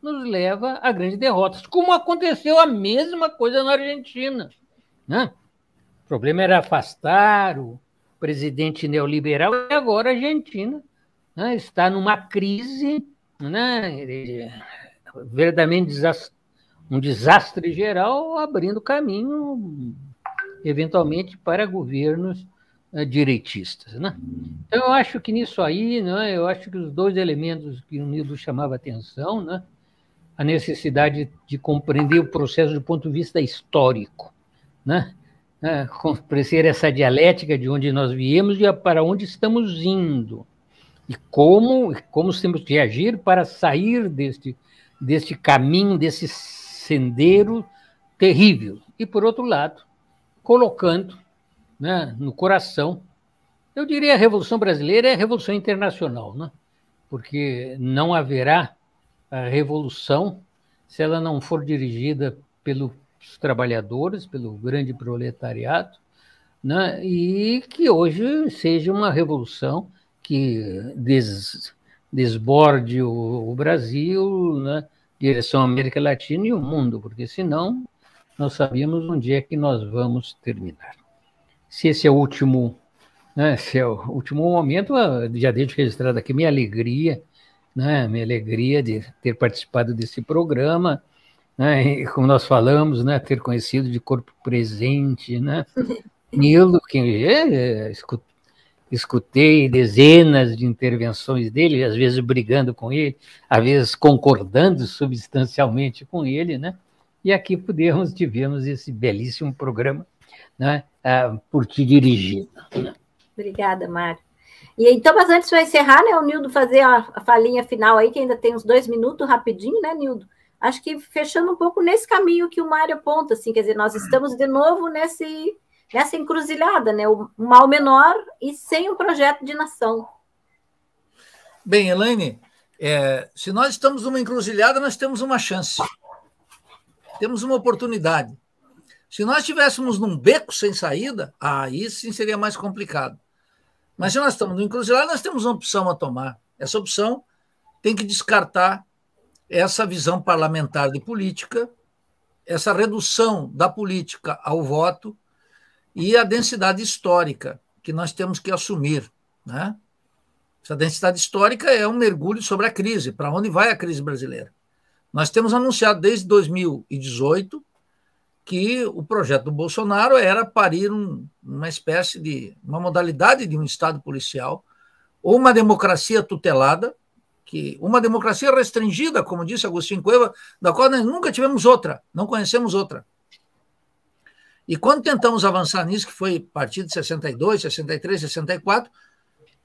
nos leva a grandes derrotas. Como aconteceu a mesma coisa na Argentina. Né? O problema era afastar o presidente neoliberal e agora a Argentina né, está numa crise né, é verdadeiramente desastrosa um desastre geral, abrindo caminho, eventualmente, para governos eh, direitistas. Né? Então, eu acho que nisso aí, né, eu acho que os dois elementos que o Nildo chamava atenção, né, a necessidade de compreender o processo do ponto de vista histórico, né, né compreender essa dialética de onde nós viemos e para onde estamos indo, e como, como temos que agir para sair deste, deste caminho, desse sendero terrível. E, por outro lado, colocando né, no coração, eu diria a Revolução Brasileira é a Revolução Internacional, né? porque não haverá a revolução se ela não for dirigida pelos trabalhadores, pelo grande proletariado, né? e que hoje seja uma revolução que des, desborde o, o Brasil, né? direção à América Latina e o mundo, porque senão nós sabíamos onde é que nós vamos terminar. Se esse é o último, né, se é o último momento, já deixo registrado aqui minha alegria, né, minha alegria de ter participado desse programa, né, e como nós falamos, né, ter conhecido de corpo presente, né, Nilo, que é, é, escutei dezenas de intervenções dele, às vezes brigando com ele, às vezes concordando substancialmente com ele, né? E aqui pudemos, tivemos esse belíssimo programa né, ah, por te dirigir. Né? Obrigada, Mário. E então, mas antes de encerrar, né, o Nildo fazer a falinha final aí, que ainda tem uns dois minutos rapidinho, né, Nildo? Acho que fechando um pouco nesse caminho que o Mário aponta, assim, quer dizer, nós estamos de novo nesse nessa é assim, encruzilhada, né? O mal menor e sem um projeto de nação. Bem, Elaine, é, se nós estamos numa encruzilhada, nós temos uma chance. Temos uma oportunidade. Se nós estivéssemos num beco sem saída, aí sim seria mais complicado. Mas se nós estamos numa encruzilhada, nós temos uma opção a tomar. Essa opção tem que descartar essa visão parlamentar de política, essa redução da política ao voto, e a densidade histórica que nós temos que assumir. Né? Essa densidade histórica é um mergulho sobre a crise, para onde vai a crise brasileira. Nós temos anunciado desde 2018 que o projeto do Bolsonaro era parir um, uma espécie de uma modalidade de um Estado policial ou uma democracia tutelada, que uma democracia restringida, como disse Agostinho Cueva, da qual nós nunca tivemos outra, não conhecemos outra. E quando tentamos avançar nisso, que foi a partir de 62, 63, 64,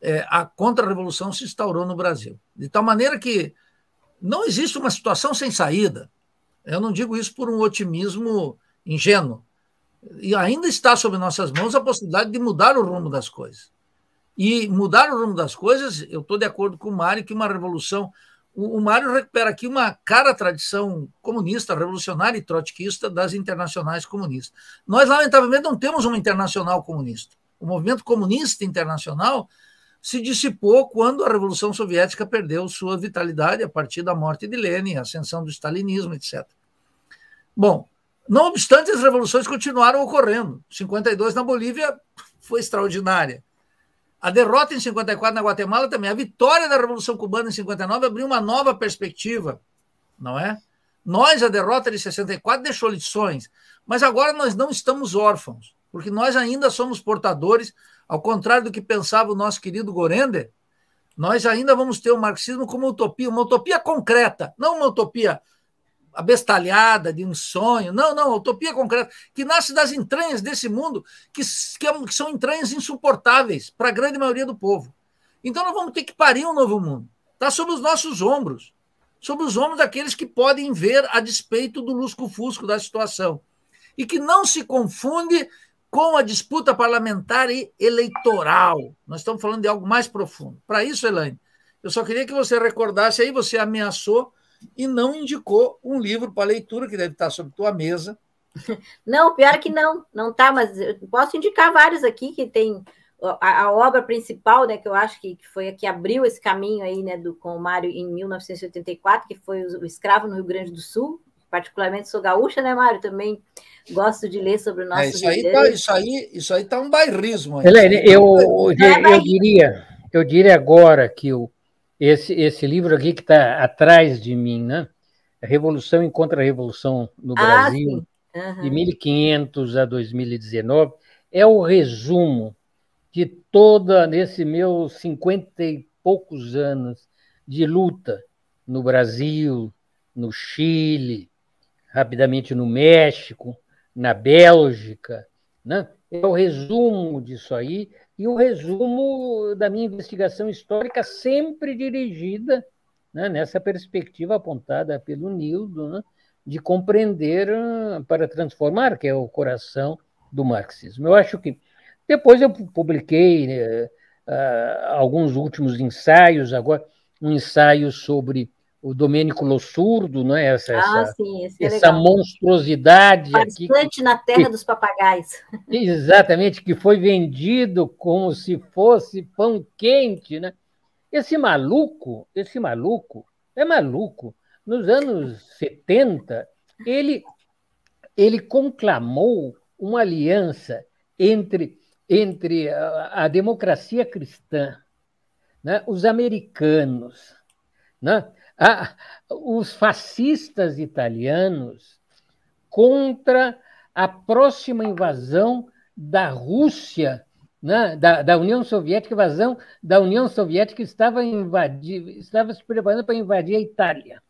é, a contra-revolução se instaurou no Brasil. De tal maneira que não existe uma situação sem saída. Eu não digo isso por um otimismo ingênuo. E ainda está sob nossas mãos a possibilidade de mudar o rumo das coisas. E mudar o rumo das coisas, eu estou de acordo com o Mário que uma revolução o, Mário recupera aqui uma cara tradição comunista, revolucionária e trotskista das internacionais comunistas. Nós, lamentavelmente, não temos uma internacional comunista. O movimento comunista internacional se dissipou quando a Revolução Soviética perdeu sua vitalidade a partir da morte de Lenin, ascensão do stalinismo, etc. Bom, não obstante, as revoluções continuaram ocorrendo. 52 na Bolívia foi extraordinária. A derrota em 54 na Guatemala também, a vitória da Revolução Cubana em 59 abriu uma nova perspectiva, não é? Nós, a derrota de 64 deixou lições, mas agora nós não estamos órfãos, porque nós ainda somos portadores, ao contrário do que pensava o nosso querido Gorender, nós ainda vamos ter o marxismo como utopia, uma utopia concreta, não uma utopia abestalhada de um sonho. Não, não, a utopia concreta, que nasce das entranhas desse mundo, que, é que são entranhas insuportáveis para a grande maioria do povo. Então nós vamos ter que parir um novo mundo. Está sob os nossos ombros. Sob os ombros daqueles que podem ver a despeito do lusco-fusco da situação. E que não se confunde com a disputa parlamentar e eleitoral. Nós estamos falando de algo mais profundo. Para isso, Elaine, eu só queria que você recordasse, aí você ameaçou e não indicou um livro para leitura, que deve estar sobre tua mesa. Não, pior que não, não tá, mas eu posso indicar vários aqui que tem a, a obra principal, né, que eu acho que, que, foi a que abriu esse caminho aí, né, do com o Mário em 1984, que foi o, Escravo no Rio Grande do Sul. Particularmente sou gaúcha, né, Mário? Também gosto de ler sobre o nosso. É, isso, aí tá, isso aí, isso aí tá um bairrismo. Helene, eu, é, eu, eu diria, eu diria agora que o esse, esse livro aqui que está atrás de mim, né? Revolução e Contra-Revolução no ah, Brasil, uhum. de 1500 a 2019, é o resumo de toda, nesse meu cinquenta e poucos anos de luta no Brasil, no Chile, rapidamente no México, na Bélgica, né? É o resumo disso aí, e o resumo da minha investigação histórica, sempre dirigida né, nessa perspectiva apontada pelo Nildo, né, de compreender ah, para transformar, que é o coração do marxismo. Eu acho que. Depois eu publiquei né, alguns últimos ensaios, agora um ensaio sobre o Domênico Lossurdo, né? essa, ah, essa, sim, é essa monstruosidade. Bastante na terra que, dos papagais. Exatamente, que foi vendido como se fosse pão quente. Né? Esse maluco, esse maluco, é maluco. Nos anos 70, ele, ele conclamou uma aliança entre, entre a, a democracia cristã, né? os americanos, né? Ah, os fascistas italianos contra a próxima invasão da Rússia, né, da, da, União Soviética, invasão da União Soviética que estava, estava se preparando para invadir a Itália.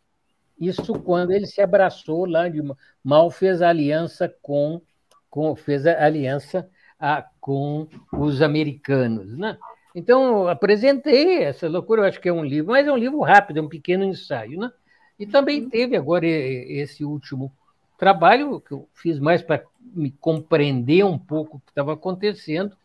Isso quando ele se abraçou lá, de, mal fez aliança com, com fez aliança a, ah, com os americanos, né? Então, apresentei essa loucura, eu acho que é um livro, mas é um livro rápido, é um pequeno ensaio, né? E uhum. também teve agora esse último trabalho que eu fiz mais para me compreender um pouco o que estava acontecendo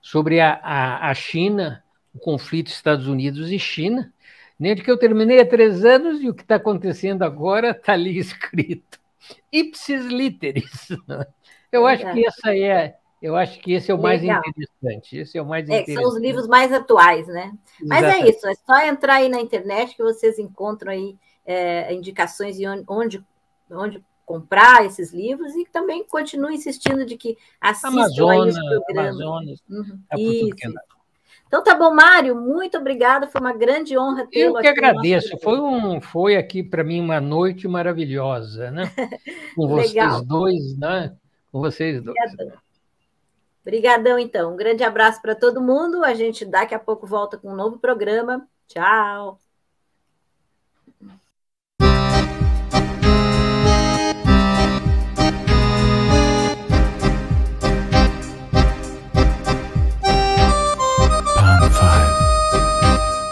sobre a, a, a, China, o conflito Estados Unidos e China, né, de que eu terminei há três anos e o que está acontecendo agora está ali escrito. Ipsis literis. Né? Eu acho que essa é eu acho que esse é o mais Legal. interessante. Esse é o mais é, São os livros mais atuais, né? Mas é isso, é só entrar aí na internet que vocês encontram aí é, indicações de onde, onde comprar esses livros e também continue insistindo de que assistam Amazonas, aí os programas. Amazonas, uhum. é, é isso. Então tá bom, Mário, muito obrigada, foi uma grande honra ter Eu que agradeço, foi, um, foi aqui para mim uma noite maravilhosa, né? Com vocês dois, né? Com vocês dois. Obrigada. Obrigadão, então. Um grande abraço para todo mundo. A gente daqui a pouco volta com um novo programa. Tchau!